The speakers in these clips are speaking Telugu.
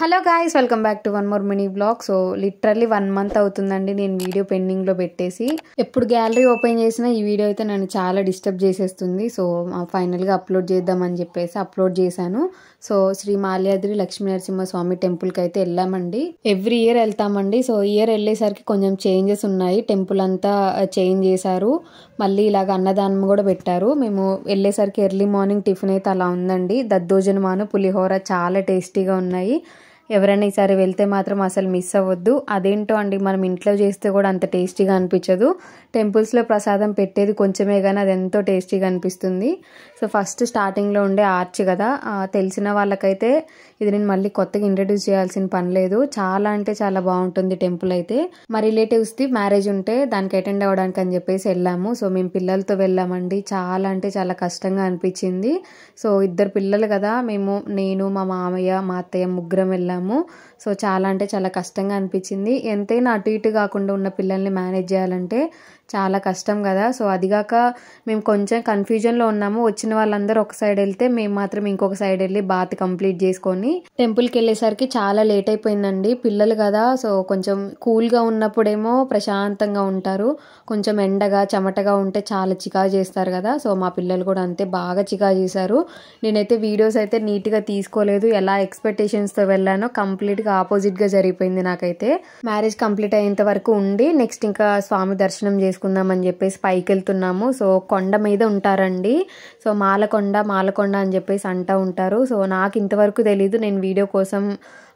hello guys welcome back to one more mini blog so literally one month అవుతుందండి నేను వీడియో పెండింగ్లో పెట్టేసి ఎప్పుడు గ్యాలరీ ఓపెన్ చేసినా ఈ వీడియో అయితే నన్ను చాలా డిస్టర్బ్ చేసేస్తుంది సో ఫైనల్గా అప్లోడ్ చేద్దామని చెప్పేసి అప్లోడ్ చేశాను సో శ్రీ మాల్యాద్రి లక్ష్మీ టెంపుల్ టెంపుల్కి అయితే వెళ్ళామండి ఎవ్రీ ఇయర్ వెళ్తామండి సో ఇయర్ వెళ్ళేసరికి కొంచెం చేంజెస్ ఉన్నాయి టెంపుల్ అంతా చేంజ్ చేశారు మళ్ళీ ఇలాగ అన్నదానం కూడా పెట్టారు మేము వెళ్ళేసరికి ఎర్లీ మార్నింగ్ టిఫిన్ అయితే అలా ఉందండి దద్దోజనమాను పులిహోర చాలా టేస్టీగా ఉన్నాయి ఎవరైనా ఈసారి వెళ్తే మాత్రం అసలు మిస్ అవ్వద్దు అదేంటో అండి మనం ఇంట్లో చేస్తే కూడా అంత టేస్టీగా అనిపించదు టెంపుల్స్లో ప్రసాదం పెట్టేది కొంచెమే కానీ అది ఎంతో టేస్టీగా అనిపిస్తుంది సో ఫస్ట్ స్టార్టింగ్లో ఉండే ఆర్చ్ కదా తెలిసిన వాళ్ళకైతే ఇది నేను మళ్ళీ కొత్తగా ఇంట్రడ్యూస్ చేయాల్సిన పని లేదు చాలా అంటే చాలా బాగుంటుంది టెంపుల్ అయితే మా రిలేటివ్స్ది మ్యారేజ్ ఉంటే దానికి అటెండ్ అవ్వడానికి అని చెప్పేసి వెళ్ళాము సో మేము పిల్లలతో వెళ్ళామండి చాలా అంటే చాలా కష్టంగా అనిపించింది సో ఇద్దరు పిల్లలు కదా మేము నేను మా మామయ్య మా అత్తయ్య ముగ్గురం వెళ్ళాము చేసాము సో చాలా అంటే చాలా కష్టంగా అనిపించింది ఎంతైనా అటు ఇటు కాకుండా ఉన్న పిల్లల్ని మేనేజ్ చేయాలంటే చాలా కష్టం కదా సో అదిగాక మేము కొంచెం కన్ఫ్యూజన్లో ఉన్నాము వచ్చిన వాళ్ళందరూ ఒక సైడ్ వెళ్తే మేము మాత్రం ఇంకొక సైడ్ వెళ్ళి బాత్ కంప్లీట్ చేసుకొని టెంపుల్కి వెళ్ళేసరికి చాలా లేట్ అయిపోయిందండి పిల్లలు కదా సో కొంచెం కూల్గా ఉన్నప్పుడేమో ప్రశాంతంగా ఉంటారు కొంచెం ఎండగా చెమటగా ఉంటే చాలా చికా చేస్తారు కదా సో మా పిల్లలు కూడా అంతే బాగా చికా చేశారు నేనైతే వీడియోస్ అయితే నీట్గా తీసుకోలేదు ఎలా ఎక్స్పెక్టేషన్స్తో వెళ్ళానో కంప్లీట్గా ఆపోజిట్గా జరిగిపోయింది నాకైతే మ్యారేజ్ కంప్లీట్ అయ్యేంత వరకు ఉండి నెక్స్ట్ ఇంకా స్వామి దర్శనం చేసుకుని చేసుకుందామని చెప్పేసి పైకి వెళ్తున్నాము సో కొండ మీద ఉంటారండి సో మాలకొండ మాలకొండ అని చెప్పేసి అంటూ ఉంటారు సో నాకు ఇంతవరకు తెలీదు నేను వీడియో కోసం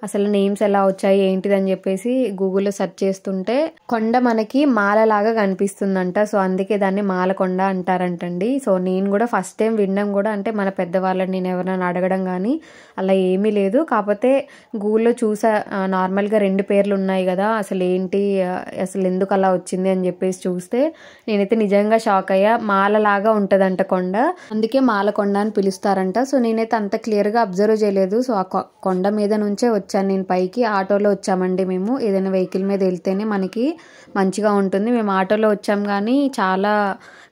అసలు నేమ్స్ ఎలా వచ్చాయి ఏంటిదని చెప్పేసి గూగుల్లో సెర్చ్ చేస్తుంటే కొండ మనకి మాలలాగా కనిపిస్తుందంట సో అందుకే దాన్ని మాలకొండ అంటారంటండి సో నేను కూడా ఫస్ట్ టైం విన్నాం కూడా అంటే మన పెద్దవాళ్ళని నేను ఎవరైనా అడగడం కానీ అలా ఏమీ లేదు కాకపోతే గూగుల్లో చూసా నార్మల్గా రెండు పేర్లు ఉన్నాయి కదా అసలు ఏంటి అసలు ఎందుకు అలా వచ్చింది అని చెప్పేసి చూస్తే నేనైతే నిజంగా షాక్ అయ్యా మాలలాగా ఉంటుందంట కొండ అందుకే మాలకొండ అని పిలుస్తారంట సో నేనైతే అంత క్లియర్గా అబ్జర్వ్ చేయలేదు సో ఆ కొండ మీద నుంచే వచ్చి వచ్చాను నేను పైకి ఆటోలో వచ్చామండి మేము ఏదైనా వెహికల్ మీద వెళ్తేనే మనకి మంచిగా ఉంటుంది మేము ఆటోలో వచ్చాం కానీ చాలా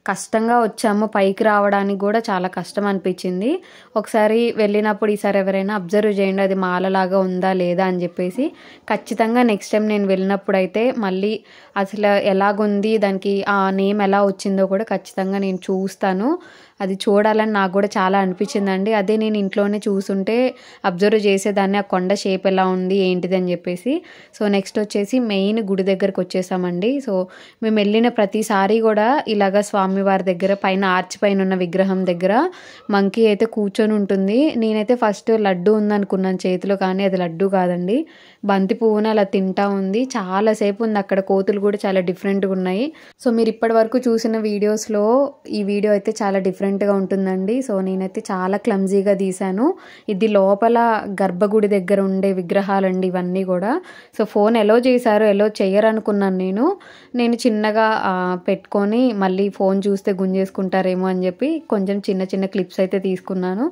కష్టంగా వచ్చాము పైకి రావడానికి కూడా చాలా కష్టం అనిపించింది ఒకసారి వెళ్ళినప్పుడు ఈసారి ఎవరైనా అబ్జర్వ్ చేయండి అది మాలలాగా ఉందా లేదా అని చెప్పేసి ఖచ్చితంగా నెక్స్ట్ టైం నేను వెళ్ళినప్పుడు అయితే మళ్ళీ అసలు ఎలాగుంది దానికి ఆ నేమ్ ఎలా వచ్చిందో కూడా ఖచ్చితంగా నేను చూస్తాను అది చూడాలని నాకు కూడా చాలా అనిపించిందండి అదే నేను ఇంట్లోనే చూసుంటే అబ్జర్వ్ చేసేదాన్ని ఆ కొండ షేప్ ఎలా ఉంది ఏంటిది అని చెప్పేసి సో నెక్స్ట్ వచ్చేసి మెయిన్ గుడి దగ్గరకు వచ్చేసామండి సో మేము వెళ్ళిన ప్రతిసారి కూడా ఇలాగ స్వామివారి దగ్గర పైన ఆర్చ్ పైన ఉన్న విగ్రహం దగ్గర మంకీ అయితే కూర్చొని ఉంటుంది నేనైతే ఫస్ట్ లడ్డు ఉందనుకున్నాను చేతిలో కానీ అది లడ్డు కాదండి బంతి పువ్వును అలా తింటా ఉంది చాలాసేపు ఉంది అక్కడ కోతులు కూడా చాలా డిఫరెంట్గా ఉన్నాయి సో మీరు ఇప్పటి వరకు చూసిన వీడియోస్లో ఈ వీడియో అయితే చాలా డిఫరెంట్ డిఫరెంట్గా ఉంటుందండి సో నేనైతే చాలా క్లమ్జీగా తీశాను ఇది లోపల గర్భగుడి దగ్గర ఉండే విగ్రహాలండి ఇవన్నీ కూడా సో ఫోన్ ఎలో చేశారు ఎలా చేయరనుకున్నాను నేను నేను చిన్నగా పెట్టుకొని మళ్ళీ ఫోన్ చూస్తే గుంజేసుకుంటారేమో అని చెప్పి కొంచెం చిన్న చిన్న క్లిప్స్ అయితే తీసుకున్నాను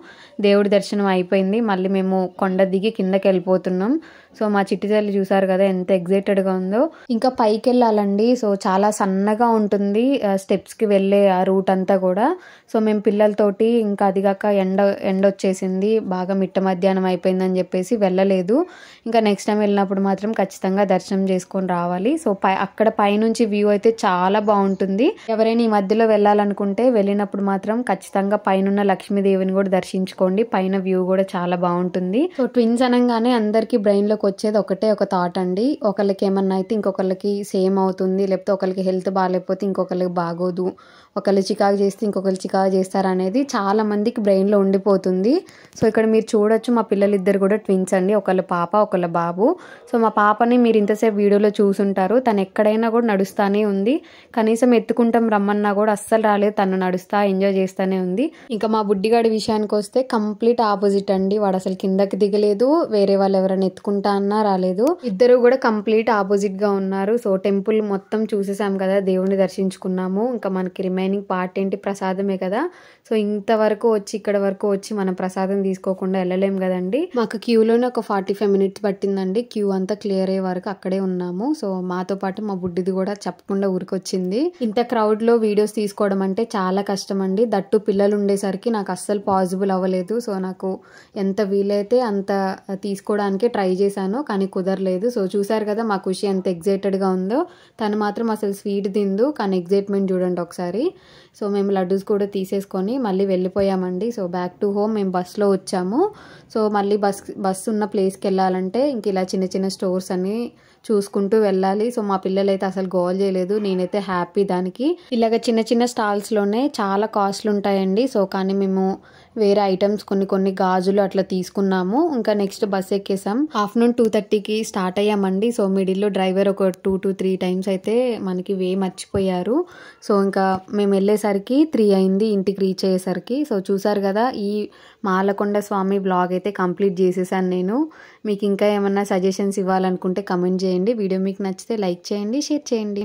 దేవుడి దర్శనం అయిపోయింది మళ్ళీ మేము కొండ దిగి కిందకి వెళ్ళిపోతున్నాం సో మా చిట్టి తల్లి చూసారు కదా ఎంత ఎగ్జైటెడ్గా ఉందో ఇంకా పైకి వెళ్ళాలండి సో చాలా సన్నగా ఉంటుంది స్టెప్స్కి వెళ్ళే ఆ రూట్ అంతా కూడా సో మేము పిల్లలతోటి ఇంకా అదిగాక ఎండ ఎండ వచ్చేసింది బాగా మిట్ట మధ్యాహ్నం అయిపోయిందని చెప్పేసి వెళ్ళలేదు ఇంకా నెక్స్ట్ టైం వెళ్ళినప్పుడు మాత్రం ఖచ్చితంగా దర్శనం చేసుకొని రావాలి సో పై అక్కడ పైనుంచి వ్యూ అయితే చాలా బాగుంటుంది ఎవరైనా ఈ మధ్యలో వెళ్ళాలనుకుంటే వెళ్ళినప్పుడు మాత్రం ఖచ్చితంగా పైన లక్ష్మీదేవిని కూడా దర్శించుకోండి పైన వ్యూ కూడా చాలా బాగుంటుంది సో ట్విన్స్ అనగానే అందరికీ బ్రెయిన్లో వాళ్ళకి వచ్చేది ఒకటే ఒక థాట్ అండి ఒకళ్ళకి ఏమన్నా అయితే ఇంకొకళ్ళకి సేమ్ అవుతుంది లేకపోతే ఒకరికి హెల్త్ బాగాలేకపోతే ఇంకొకరికి బాగోదు ఒకళ్ళు చికాకు చేస్తే ఇంకొకరు చికాకు చేస్తారనేది చాలా మందికి బ్రెయిన్లో ఉండిపోతుంది సో ఇక్కడ మీరు చూడొచ్చు మా పిల్లలిద్దరు కూడా ట్విన్స్ అండి ఒకళ్ళ పాప ఒకళ్ళ బాబు సో మా పాపని మీరు ఇంతసేపు వీడియోలో చూసుంటారు తను ఎక్కడైనా కూడా నడుస్తూనే ఉంది కనీసం ఎత్తుకుంటాం రమ్మన్నా కూడా అస్సలు రాలేదు తను నడుస్తా ఎంజాయ్ చేస్తూనే ఉంది ఇంకా మా బుడ్డిగాడి విషయానికి వస్తే కంప్లీట్ ఆపోజిట్ అండి వాడు అసలు కిందకి దిగలేదు వేరే వాళ్ళు ఎవరైనా ఎత్తుకుంటా అన్నా రాలేదు ఇద్దరు కూడా కంప్లీట్ ఆపోజిట్ గా ఉన్నారు సో టెంపుల్ మొత్తం చూసేసాం కదా దేవుణ్ణి దర్శించుకున్నాము ఇంకా మనకి రిమైనింగ్ పార్ట్ ఏంటి ప్రసాదమే కదా సో ఇంతవరకు వచ్చి ఇక్కడ వరకు వచ్చి మనం ప్రసాదం తీసుకోకుండా వెళ్ళలేం కదండి మాకు క్యూలోనే ఒక ఫార్టీ ఫైవ్ మినిట్స్ పట్టిందండి క్యూ అంతా క్లియర్ అయ్యే వరకు అక్కడే ఉన్నాము సో మాతో పాటు మా బుడ్డిది కూడా చెప్పకుండా ఊరికొచ్చింది ఇంత క్రౌడ్ లో వీడియోస్ తీసుకోవడం అంటే చాలా కష్టం అండి దట్టు పిల్లలు ఉండేసరికి నాకు అస్సలు పాసిబుల్ అవ్వలేదు సో నాకు ఎంత వీలైతే అంత తీసుకోవడానికి ట్రై చేశాను చేశాను కానీ కుదరలేదు సో చూసారు కదా మా ఖుషి ఎంత ఎగ్జైటెడ్గా ఉందో తను మాత్రం అసలు స్వీట్ తిందు కానీ ఎగ్జైట్మెంట్ చూడండి ఒకసారి సో మేము లడ్డూస్ కూడా తీసేసుకొని మళ్ళీ వెళ్ళిపోయామండి సో బ్యాక్ టు హోమ్ మేము బస్సులో వచ్చాము సో మళ్ళీ బస్ బస్సు ఉన్న ప్లేస్కి వెళ్ళాలంటే ఇంక ఇలా చిన్న చిన్న స్టోర్స్ అని చూసుకుంటూ వెళ్ళాలి సో మా పిల్లలైతే అసలు గోల్ చేయలేదు నేనైతే హ్యాపీ దానికి ఇలాగ చిన్న చిన్న స్టాల్స్లోనే చాలా కాస్ట్లు ఉంటాయండి సో కానీ మేము వేరే ఐటమ్స్ కొన్ని కొన్ని గాజులు అట్లా తీసుకున్నాము ఇంకా నెక్స్ట్ బస్ ఎక్కేసాం ఆఫ్టర్నూన్ టూ థర్టీకి స్టార్ట్ అయ్యామండి సో మిడిల్లో డ్రైవర్ ఒక టూ టు త్రీ టైమ్స్ అయితే మనకి వే మర్చిపోయారు సో ఇంకా మేము వెళ్ళేసరికి త్రీ అయింది ఇంటికి రీచ్ అయ్యేసరికి సో చూసారు కదా ఈ మాలకొండ స్వామి బ్లాగ్ అయితే కంప్లీట్ చేసేసాను నేను మీకు ఇంకా ఏమన్నా సజెషన్స్ ఇవ్వాలనుకుంటే కమెంట్ చేయండి వీడియో మీకు నచ్చితే లైక్ చేయండి షేర్ చేయండి